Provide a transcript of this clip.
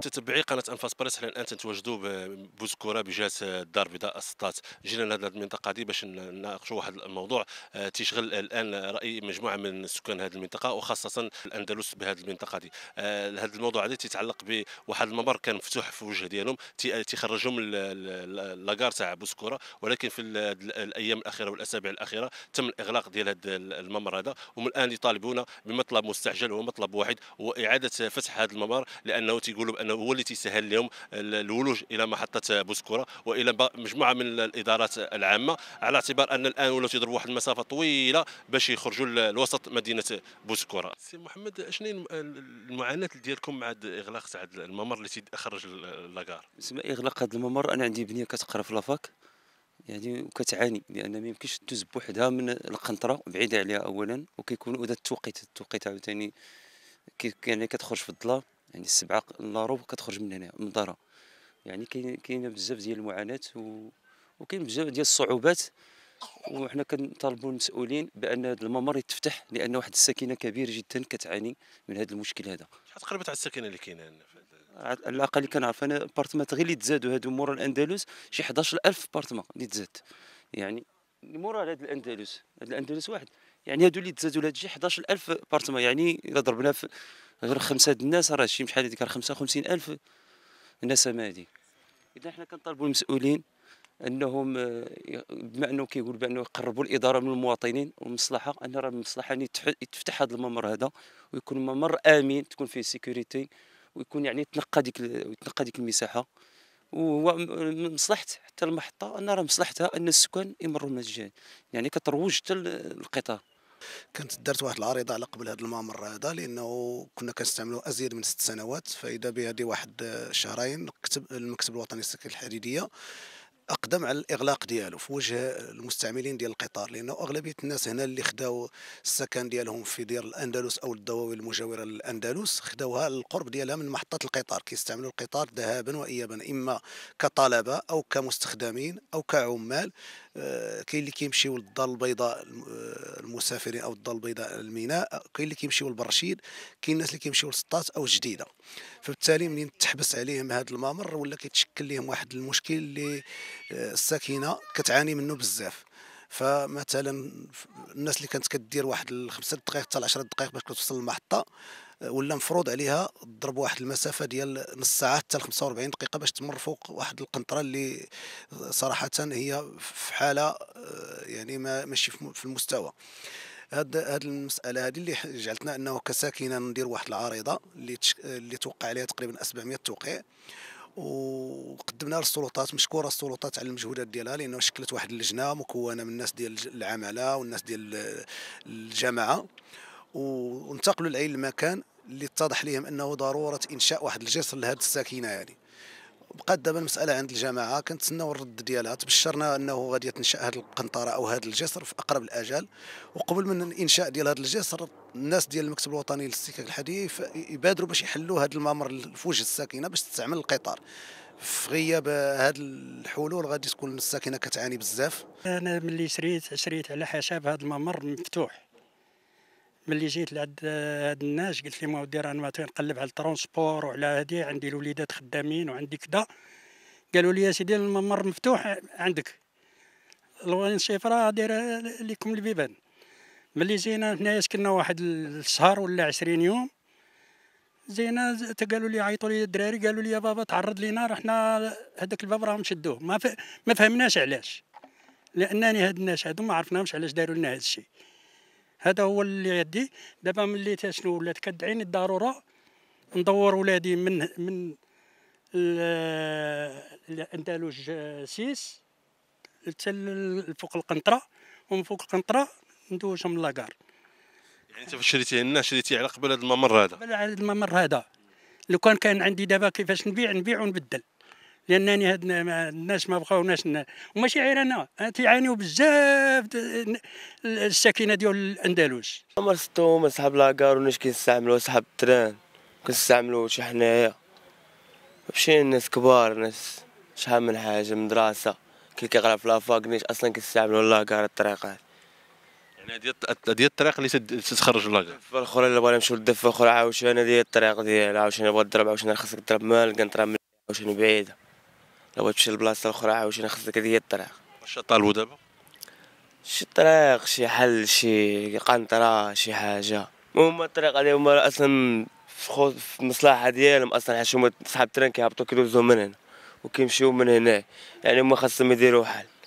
تتبعي قناه انفاس باريس حنا الان تنتواجدوا بوزكوره بجهه الدار البيضاء السطات جينا لهذه المنطقه هذه باش نناقشوا واحد الموضوع آه، تيشغل الان راي مجموعه من سكان هذه المنطقه وخاصه الاندلس بهذه المنطقه آه، هذه هذا الموضوع هذا تيتعلق بواحد الممر كان مفتوح في وجه ديالهم تيخرجهم لاكار تاع بوسكوره ولكن في الايام الاخيره والاسابيع الاخيره تم الاغلاق ديال هذا الممر هذا هم الان يطالبون بمطلب مستعجل ومطلب واحد واعاده فتح هذا الممر لانه تيقولوا بان هو اللي تيسهل لهم الولوج الى محطه بوسكوره والى مجموعه من الادارات العامه على اعتبار ان الان ولاو تيضربوا واحد المسافه طويله باش يخرجوا لوسط مدينه بوسكوره سي محمد شنو المعاناه ديالكم مع اغلاق تاع الممر اللي تيخرج لاكار بالنسبه اغلاق هذا الممر انا عندي بنيه كتقرا في لافاك يعني وكتعاني لان ما يمكنش تدوز بوحدها من القنطره بعيده عليها اولا وكيكون اذا التوقيت التوقيت عاوتاني يعني كتخرج في الظلام يعني السبعه لاروب كتخرج من هنا من دارها يعني كاينه بزاف ديال المعاناه و... وكاين بزاف ديال الصعوبات وحنا كنطالبوا المسؤولين بان هذا الممر يتفتح لان واحد السكينه كبيره جدا كتعاني من هذا المشكل هذا شحال تقريبا تاع السكينه اللي كاينه هنا على الاقل اللي كنعرف انا بارتمات غير اللي تزادوا هادو مورا الاندلس شي 11000 بارتما اللي تزاد يعني مورا هذا الاندلس هذا الاندلس واحد يعني هادو اللي تزادوا لهادشي 11000 بارتما يعني الا ضربنا في غير خمسه د الناس راه شي بحال هذيك راه 55000 نسمه هادي اذا حنا كنطالبوا المسؤولين انهم بما انه كيقول بانه يقربوا الاداره من المواطنين والمصلحه ان راه المصلحه ان يعني يتفتح هذا الممر هذا ويكون ممر امين تكون فيه سيكوريتي ويكون يعني تنقى ديك تنقى ديك المساحه وهو مصلحه حتى المحطه ان راه مصلحتها ان السكان يمروا الجهه يعني كتروج حتى القطار كانت دارت واحد العريضه على قبل هذا الممر هذا لانه كنا كنستعملوا ازيد من ست سنوات فاذا بهذه واحد شهرين كتب المكتب الوطني للسكك الحديديه اقدم على الاغلاق ديالو في وجه المستعملين ديال القطار لانه اغلبيه الناس هنا اللي خداو السكن ديالهم في دير الاندلس او الدواوي المجاوره للاندلس خداوها القرب ديالها من محطه القطار كيستعملوا القطار ذهابا وايابا اما كطلبه او كمستخدمين او كعمال آه، كاين اللي كيمشيو للدار البيضاء المسافرين او الضال البيضاء الميناء كاين اللي كيمشيو لبرشيد كاين الناس اللي كيمشيو للسطات او جديده فبالتالي منين تحبس عليهم هذا الممر ولا كيتشكل لهم واحد المشكل اللي آه، الساكنه كتعاني منه بزاف فمثلا الناس اللي كانت كدير واحد الخمسة دقائق حتى 10 دقائق باش كتوصل للمحطه آه، ولا مفروض عليها تضرب واحد المسافه ديال نص ساعه حتى 45 دقيقه باش تمر فوق واحد القنطره اللي صراحه هي في حاله آه، يعني ما ماشي في المستوى هاد هاد المساله هذه اللي جعلتنا انه كساكنه ندير واحد العارضه اللي اللي توقع عليها تقريبا 700 توقيع وقدمنا للسلطات مشكوره السلطات على المجهودات ديالها لانه شكلت واحد اللجنه مكونه من الناس ديال العماله والناس ديال الجماعه وانتقلوا لعين المكان اللي اتضح لهم انه ضروره انشاء واحد الجسر لهذه الساكنه يعني بقات دابا المساله عند الجماعه كنتسناو الرد ديالها تبشرنا انه غادي تنشا هذه القنطره او هذا الجسر في اقرب الاجال وقبل من الانشاء ديال هذا الجسر الناس ديال المكتب الوطني للسكك الحديث يبادروا باش يحلوا هذا الممر في وجه الساكنه باش تستعمل القطار في غياب هاد الحلول غادي تكون الساكنه كتعاني بزاف انا ملي شريت شريت على حساب هذا الممر مفتوح ملي جيت لعند هاد الناس قلت لهم اودي راه نقلب على الترونسبور وعلى هادي عندي الوليدات خدامين وعندي كدا قالوا لي يا سيدي الممر مفتوح عندك الوان راه داير لكم البيبان ملي جينا هنايا سكنا واحد الشهر ولا عشرين يوم زينا قالوا لي عيطوا لي الدراري قالوا لي يا بابا تعرض لينا رحنا هذاك الباب راهم شدوه ما, ف... ما فهمناش علاش لانني هاد الناس هادو ما عرفناهمش علاش داروا لنا هذا الشيء هذا هو اللي عندي دابا ملي شنو ولات كدعيني الضروره ندور ولادي من من الاندلوج سيس حتى فوق القنطره ومن فوق القنطره ندوزهم لاكار يعني انت فاش شريتيه لنا شريتيه على قبل هذا الممر هذا قبل هذا الممر هذا لو كان كان عندي دابا كيفاش نبيع نبيع ونبدل لانني هاد الناس ما بقاوناش وماشي غير انا تيعانيو بزاف الساكنه ديال الاندلس ما ستو ما صحاب لاكار وناش كيستعملوا صحاب التران كنستعملوا شي حنايا ماشي الناس كبار ناس شحال من حاجه من دراسه كي كيقرا في لافاك نيش اصلا كيستعملوا لاكار الطريق يعني هذه هذه الطريق اللي تتخرج لاكار الدفه الاخرى اللي بغا نمشيو للدفه الاخرى عاوتاني هذه الطريق ديالها عاوتاني بغا تضرب عاوتاني خاصك تضرب مالك كنضرب عاوتاني بعيده لو تمشي لبلاصه اخرى عاوتاني خاصك هذه هي الطريق واش طالبوا دابا شي طريق شي حل شي قنطره شي حاجه المهم الطريق اللي هما اصلا في المصلحه ديالهم اصلا حيت هما صحاب التران كيهبطوا كيدوزو من هنا وكيمشيو من هنا يعني هما خاصهم يديروا حل